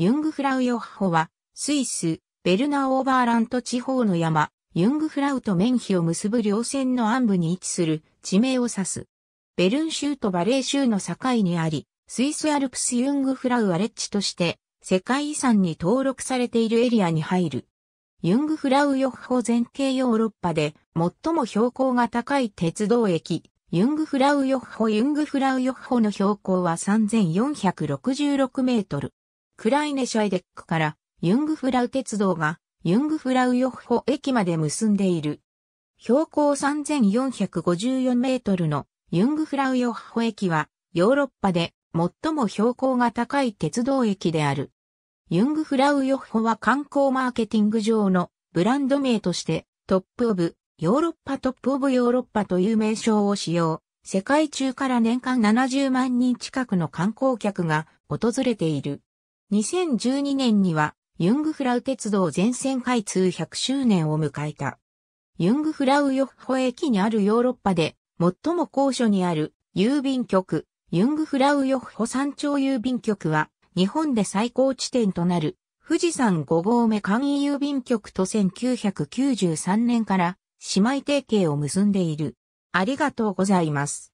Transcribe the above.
ユングフラウヨッホは、スイス、ベルナオーバーラント地方の山、ユングフラウとメンヒを結ぶ稜線の暗部に位置する地名を指す。ベルン州とバレー州の境にあり、スイスアルプスユングフラウアレッジとして、世界遺産に登録されているエリアに入る。ユングフラウヨッホ全景ヨーロッパで最も標高が高い鉄道駅、ユングフラウヨッホユングフラウヨッホの標高は3466メートル。クライネシャイデックからユングフラウ鉄道がユングフラウヨッホ駅まで結んでいる。標高3454メートルのユングフラウヨッホ駅はヨーロッパで最も標高が高い鉄道駅である。ユングフラウヨッホは観光マーケティング上のブランド名としてトップオブヨーロッパトップオブヨーロッパという名称を使用。世界中から年間70万人近くの観光客が訪れている。2012年には、ユングフラウ鉄道全線開通100周年を迎えた。ユングフラウヨッホ駅にあるヨーロッパで、最も高所にある郵便局、ユングフラウヨッホ山頂郵便局は、日本で最高地点となる、富士山5合目簡易郵便局と1993年から、姉妹提携を結んでいる。ありがとうございます。